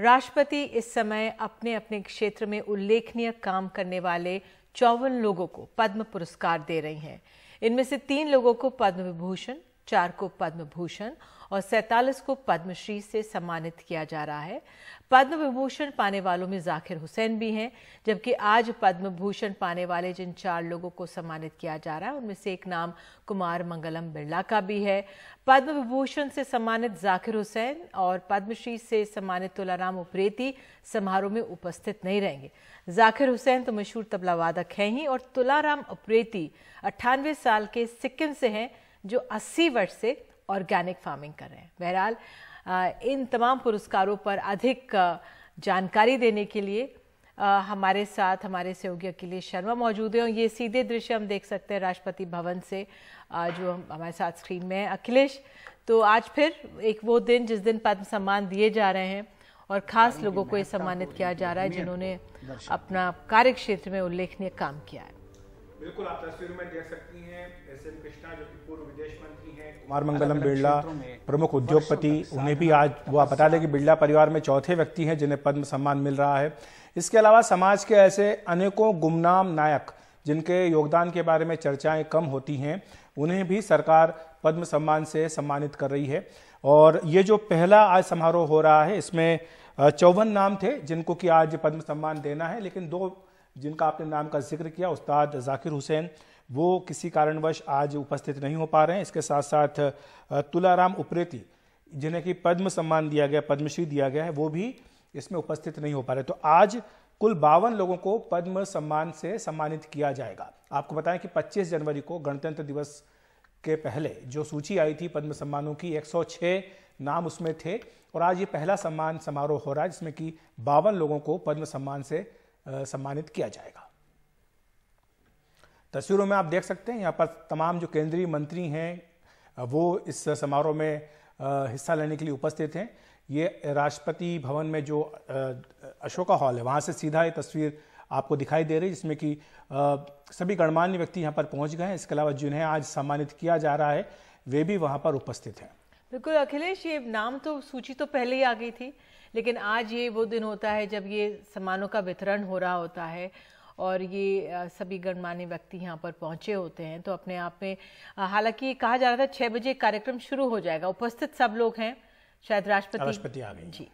राष्ट्रपति इस समय अपने अपने क्षेत्र में उल्लेखनीय काम करने वाले चौवन लोगों को पद्म पुरस्कार दे रही हैं इनमें से तीन लोगों को पद्म विभूषण चार को पद्म भूषण और सैतालीस को पद्मश्री से सम्मानित किया जा रहा है पद्म विभूषण पाने वालों में जाकिर हुसैन भी हैं जबकि आज पद्म भूषण पाने वाले जिन चार लोगों को सम्मानित किया जा रहा है उनमें से एक नाम कुमार मंगलम बिरला का भी है पद्म विभूषण से सम्मानित जाकिर हुसैन और पद्मश्री से सम्मानित तुलाराम उप्रेती समारोह में उपस्थित नहीं रहेंगे जाकिर हुसैन तो मशहूर तबला वादक हैं ही और तुलाराम उप्रेती अट्ठानवे साल के सिक्किम से हैं जो 80 वर्ष से ऑर्गेनिक फार्मिंग कर रहे हैं बहरहाल इन तमाम पुरस्कारों पर अधिक जानकारी देने के लिए हमारे साथ हमारे सहयोगी अखिलेश शर्मा मौजूद हैं और ये सीधे दृश्य हम देख सकते हैं राष्ट्रपति भवन से जो हम हमारे साथ स्क्रीन में है अखिलेश तो आज फिर एक वो दिन जिस दिन पद्म सम्मान दिए जा रहे हैं और खास लोगों को ये सम्मानित किया जा रहा है जिन्होंने अपना कार्य क्षेत्र में उल्लेखनीय काम किया है बिल्कुल आप तस्वीर में देख सकती हैं एस एम कृष्णा जो कि पूर्व विदेश मंत्री हैं कुमार मंगलम बिरला प्रमुख उद्योगपति उन्हें भी आज वो आप बता दें कि बिरला परिवार में चौथे व्यक्ति हैं जिन्हें पद्म सम्मान मिल रहा है इसके अलावा समाज के ऐसे अनेकों गुमनाम नायक जिनके योगदान के बारे में चर्चाएं कम होती हैं उन्हें भी सरकार पद्म सम्मान से सम्मानित कर रही है और ये जो पहला आज समारोह हो रहा है इसमें चौवन नाम थे जिनको कि आज पद्म सम्मान देना है लेकिन दो जिनका आपने नाम का जिक्र किया उस्ताद जाकिर हुसैन वो किसी कारणवश आज उपस्थित नहीं हो पा रहे हैं इसके साथ साथ तुलाराम उप्रेती जिन्हें कि पद्म सम्मान दिया गया पद्मश्री दिया गया है वो भी इसमें उपस्थित नहीं हो पा रहे तो आज कुल बावन लोगों को पद्म सम्मान से सम्मानित किया जाएगा आपको बताएं कि 25 जनवरी को गणतंत्र दिवस के पहले जो सूची आई थी पद्म सम्मानों की 106 नाम उसमें थे और आज ये पहला सम्मान समारोह हो रहा है जिसमें कि बावन लोगों को पद्म सम्मान से सम्मानित किया जाएगा तस्वीरों में आप देख सकते हैं यहाँ पर तमाम जो केंद्रीय मंत्री हैं वो इस समारोह में हिस्सा लेने के लिए उपस्थित हैं ये राष्ट्रपति भवन में जो अशोका हॉल है वहाँ से सीधा ये तस्वीर आपको दिखाई दे रही है जिसमें कि सभी गणमान्य व्यक्ति यहाँ पर पहुँच गए हैं इसके अलावा जिन्हें आज सम्मानित किया जा रहा है वे भी वहाँ पर उपस्थित हैं बिल्कुल अखिलेश ये नाम तो सूची तो पहले ही आ गई थी लेकिन आज ये वो दिन होता है जब ये सामानों का वितरण हो रहा होता है और ये सभी गणमान्य व्यक्ति यहाँ पर पहुँचे होते हैं तो अपने आप में हालांकि कहा जा रहा था छः बजे कार्यक्रम शुरू हो जाएगा उपस्थित सब लोग हैं शायद राष्ट्रपति राष्ट्रपति आ गए जी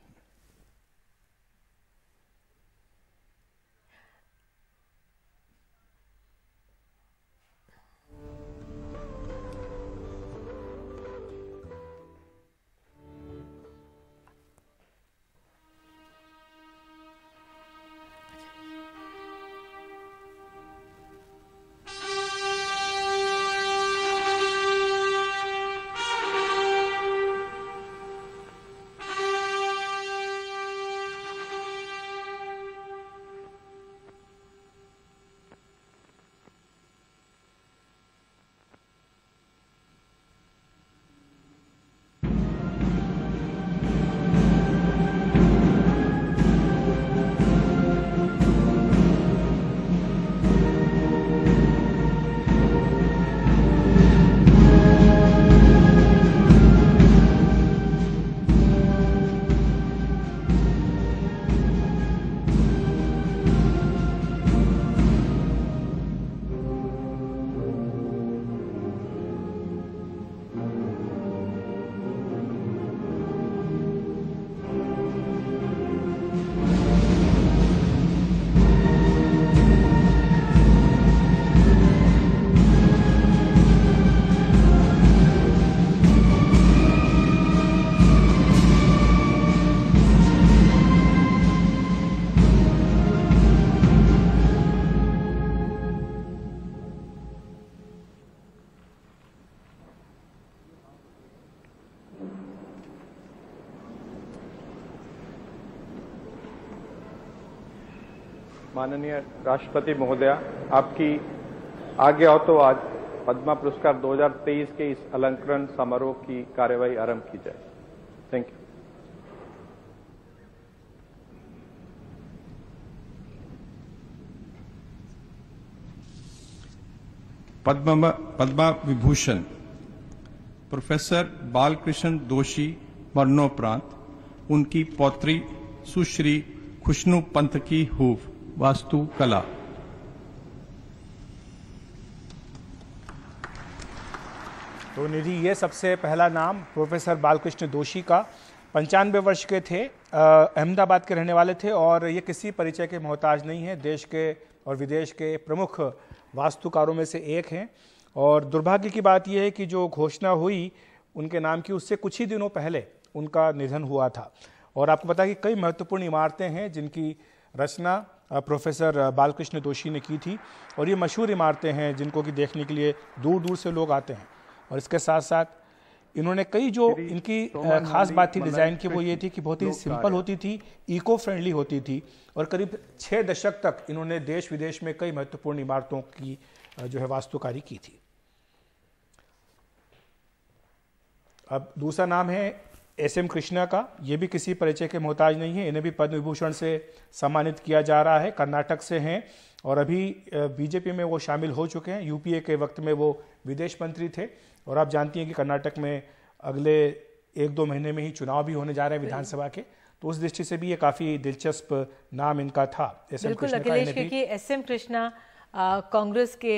माननीय राष्ट्रपति महोदया आपकी आगे हो तो आज पद्मा पुरस्कार 2023 के इस अलंकरण समारोह की कार्यवाही आरंभ की जाए thank you Padma Padma Vibhushan professor Balkrishna Doshi मरणोपरांत उनकी पौत्री सुश्री खुशनु पंत की हुफ वास्तुकला तो निधि ये सबसे पहला नाम प्रोफेसर बालकृष्ण दोषी का पंचानवे वर्ष के थे अहमदाबाद के रहने वाले थे और ये किसी परिचय के मोहताज नहीं है देश के और विदेश के प्रमुख वास्तुकारों में से एक हैं और दुर्भाग्य की बात यह है कि जो घोषणा हुई उनके नाम की उससे कुछ ही दिनों पहले उनका निधन हुआ था और आपको पता है कि कई महत्वपूर्ण इमारतें हैं जिनकी रचना प्रोफेसर बालकृष्ण दोषी ने की थी और ये मशहूर इमारतें हैं जिनको कि देखने के लिए दूर दूर से लोग आते हैं और इसके साथ साथ इन्होंने कई जो इनकी खास बात थी डिज़ाइन की वो ये थी कि बहुत ही सिंपल होती थी इको फ्रेंडली होती थी और करीब छः दशक तक इन्होंने देश विदेश में कई महत्वपूर्ण इमारतों की जो है वास्तुकारी की थी अब दूसरा नाम है एस एम कृष्णा का ये भी किसी परिचय के मोहताज नहीं है इन्हें भी पद्म विभूषण से सम्मानित किया जा रहा है कर्नाटक से हैं और अभी बीजेपी में वो शामिल हो चुके हैं यूपीए के वक्त में वो विदेश मंत्री थे और आप जानती हैं कि कर्नाटक में अगले एक दो महीने में ही चुनाव भी होने जा रहे हैं विधानसभा के तो उस दृष्टि से भी ये काफ़ी दिलचस्प नाम इनका था एस एम क्योंकि एस एम कृष्णा कांग्रेस के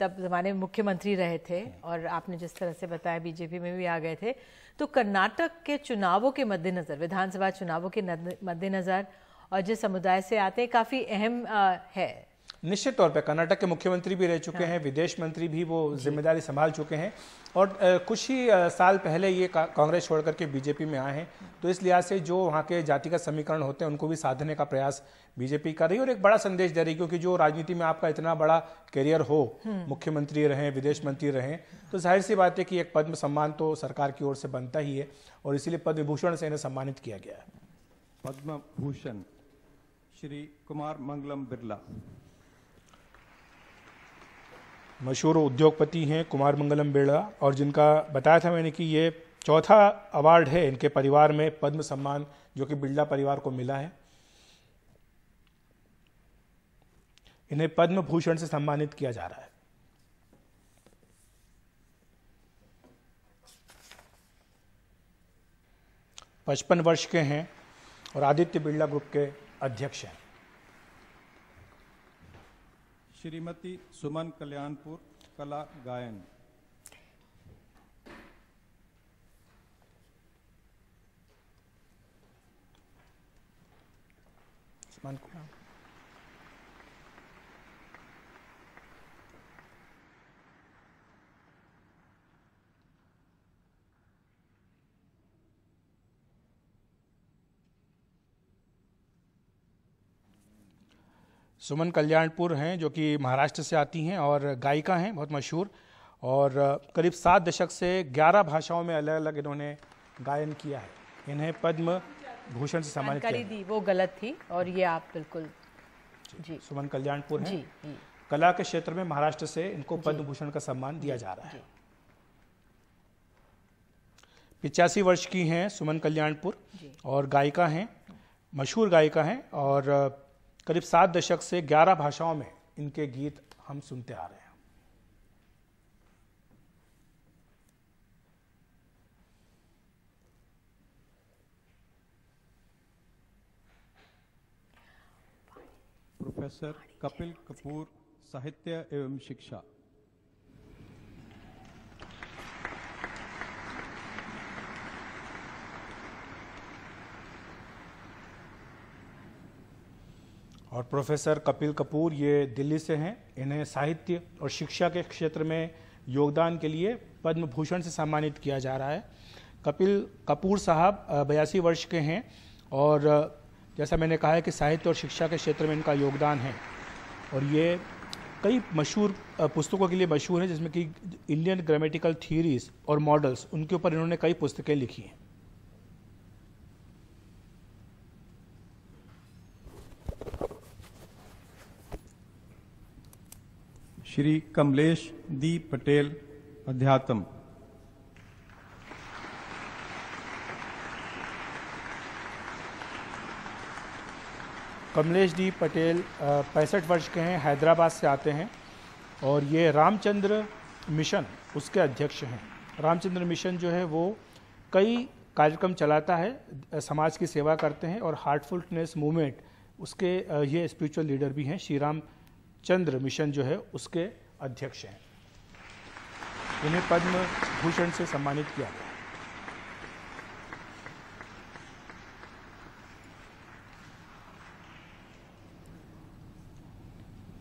तब जमाने में मुख्यमंत्री रहे थे हम्म। और आपने जिस तरह से बताया बीजेपी में भी आ गए थे तो कर्नाटक के चुनावों के मद्देनज़र विधानसभा चुनावों के मद्देनज़र और जिस समुदाय से आते हैं काफ़ी अहम है निश्चित तौर पर कर्नाटक के मुख्यमंत्री भी रह चुके हाँ। हैं विदेश मंत्री भी वो जिम्मेदारी संभाल चुके हैं और कुछ ही साल पहले ये कांग्रेस छोड़ करके बीजेपी में आए हैं तो इस लिहाज से जो वहाँ के जातिगत समीकरण होते हैं उनको भी साधने का प्रयास बीजेपी कर रही है और एक बड़ा संदेश दे रही है क्योंकि जो राजनीति में आपका इतना बड़ा करियर हो हम्म। मुख्यमंत्री रहे विदेश मंत्री रहे तो जाहिर सी बात है कि एक पद्म सम्मान तो सरकार की ओर से बनता ही है और इसीलिए पद्म भूषण से इन्हें सम्मानित किया गया है पद्म भूषण श्री कुमार मंगलम बिरला मशहूर उद्योगपति हैं कुमार मंगलम बिरला और जिनका बताया था मैंने कि ये चौथा अवार्ड है इनके परिवार में पद्म सम्मान जो कि बिरला परिवार को मिला है इन्हें पद्म भूषण से सम्मानित किया जा रहा है पचपन वर्ष के हैं और आदित्य बिरला ग्रुप के अध्यक्ष हैं श्रीमती सुमन कल्याणपुर कला गायन सुमन कुमार सुमन कल्याणपुर हैं जो कि महाराष्ट्र से आती हैं और गायिका हैं बहुत मशहूर और करीब सात दशक से ग्यारह भाषाओं में अलग अलग इन्होंने गायन किया है इन्हें पद्म भूषण से सम्मानित किया दी वो गलत थी और ये आप बिल्कुल जी सुमन कल्याणपुर जी, कला के क्षेत्र में महाराष्ट्र से इनको पद्म भूषण का सम्मान दिया जा रहा है पिचासी वर्ष की हैं सुमन कल्याणपुर और गायिका हैं मशहूर गायिका हैं और करीब सात दशक से ग्यारह भाषाओं में इनके गीत हम सुनते आ रहे हैं प्रोफेसर कपिल कपूर साहित्य एवं शिक्षा और प्रोफेसर कपिल कपूर ये दिल्ली से हैं इन्हें साहित्य और शिक्षा के क्षेत्र में योगदान के लिए पद्म भूषण से सम्मानित किया जा रहा है कपिल कपूर साहब बयासी वर्ष के हैं और जैसा मैंने कहा है कि साहित्य और शिक्षा के क्षेत्र में इनका योगदान है और ये कई मशहूर पुस्तकों के लिए मशहूर है जिसमें कि इंडियन ग्रामेटिकल थीरीज और मॉडल्स उनके ऊपर इन्होंने कई पुस्तकें लिखी हैं श्री कमलेश दी पटेल अध्यात्म कमलेश डी पटेल पैंसठ वर्ष के हैं हैदराबाद से आते हैं और ये रामचंद्र मिशन उसके अध्यक्ष हैं रामचंद्र मिशन जो है वो कई कार्यक्रम चलाता है समाज की सेवा करते हैं और हार्टफुलनेस मूवमेंट उसके ये स्पिरिचुअल लीडर भी हैं श्री राम चंद्र मिशन जो है उसके अध्यक्ष हैं इन्हें पद्म भूषण से सम्मानित किया गया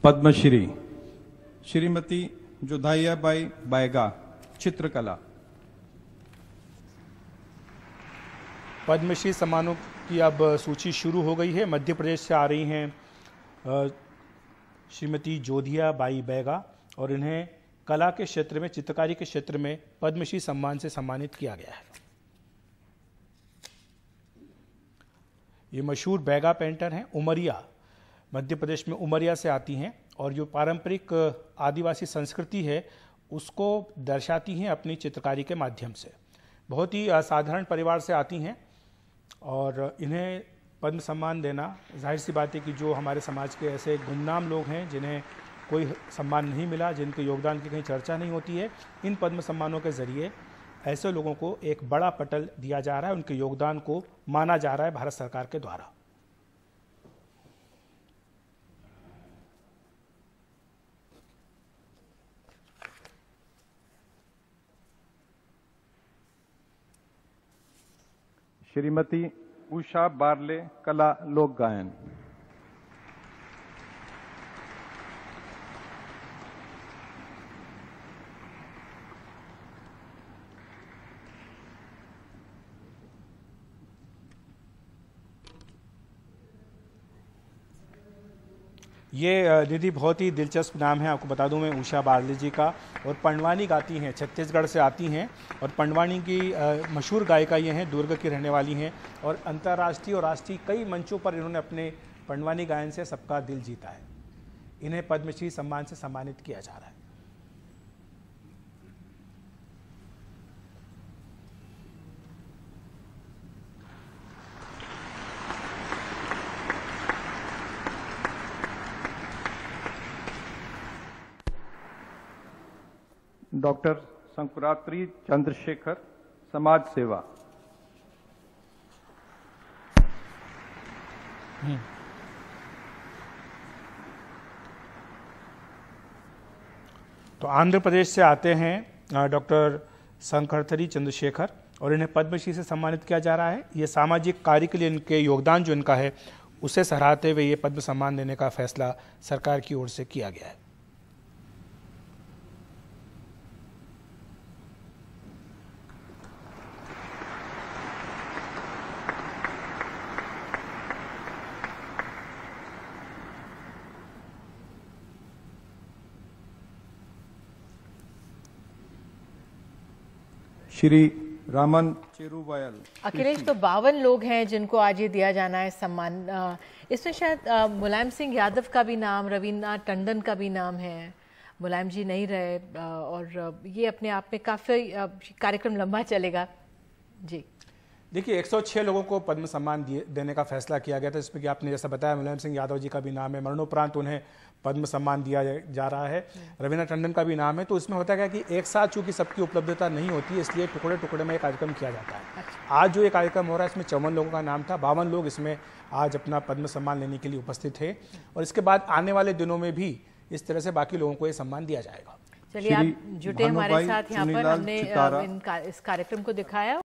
पद्मश्री श्रीमती जोधाइयाबाई बायगा चित्रकला पद्मश्री सम्मानों की अब सूची शुरू हो गई है मध्य प्रदेश से आ रही हैं श्रीमती जोधिया बाई बैगा और इन्हें कला के क्षेत्र में चित्रकारी के क्षेत्र में पद्मश्री सम्मान से सम्मानित किया गया है ये मशहूर बैगा पेंटर हैं उमरिया मध्य प्रदेश में उमरिया से आती हैं और जो पारंपरिक आदिवासी संस्कृति है उसको दर्शाती हैं अपनी चित्रकारी के माध्यम से बहुत ही असाधारण परिवार से आती हैं और इन्हें पद्म सम्मान देना जाहिर सी बात है कि जो हमारे समाज के ऐसे गुमनाम लोग हैं जिन्हें कोई सम्मान नहीं मिला जिनके योगदान की कहीं चर्चा नहीं होती है इन पद्म सम्मानों के ज़रिए ऐसे लोगों को एक बड़ा पटल दिया जा रहा है उनके योगदान को माना जा रहा है भारत सरकार के द्वारा श्रीमती उषा बारले कला लोक गायन ये दीदी बहुत ही दिलचस्प नाम है आपको बता दूं मैं उषा बारले जी का और पंडवानी गाती हैं छत्तीसगढ़ से आती हैं और पंडवानी की मशहूर गायिका ये हैं दुर्ग की रहने वाली हैं और अंतर्राष्ट्रीय और राष्ट्रीय कई मंचों पर इन्होंने अपने पंडवानी गायन से सबका दिल जीता है इन्हें पद्मश्री सम्मान से सम्मानित किया जा रहा है डॉक्टर संकुरात्री चंद्रशेखर समाज सेवा तो आंध्र प्रदेश से आते हैं डॉक्टर संकर्थरी चंद्रशेखर और इन्हें पद्मश्री से सम्मानित किया जा रहा है ये सामाजिक कार्य के लिए इनके योगदान जो इनका है उसे सराहते हुए ये पद्म सम्मान देने का फैसला सरकार की ओर से किया गया है श्री रामन चेरुवायल अखिलेश तो बावन लोग हैं जिनको आज ये दिया जाना है सम्मान इसमें शायद मुलायम सिंह यादव का भी नाम रविन्द्रनाथ टंडन का भी नाम है मुलायम जी नहीं रहे और ये अपने आप में काफ़ी कार्यक्रम लंबा चलेगा जी देखिए 106 लोगों को पद्म सम्मान देने का फैसला किया गया था जिसमें कि आपने जैसा बताया मुलायम सिंह यादव जी का भी नाम है मरणोपरांत उन्हें पद्म सम्मान दिया जा रहा है हम्म। रविन्द्र टंडन का भी नाम है तो इसमें होता है कि एक साथ चूंकि सबकी उपलब्धता नहीं होती है इसलिए टुकड़े टुकड़े में एक कार्यक्रम किया जाता है अच्छा। आज जो एक कार्यक्रम हो रहा है इसमें चौवन लोगों का नाम था बावन लोग इसमें आज अपना पद्म सम्मान लेने के लिए उपस्थित थे और इसके बाद आने वाले दिनों में भी इस तरह से बाकी लोगों को ये सम्मान दिया जाएगा चलिए आप जुटे हमारे साथ यहाँ पर हमने इस कार्यक्रम को दिखाया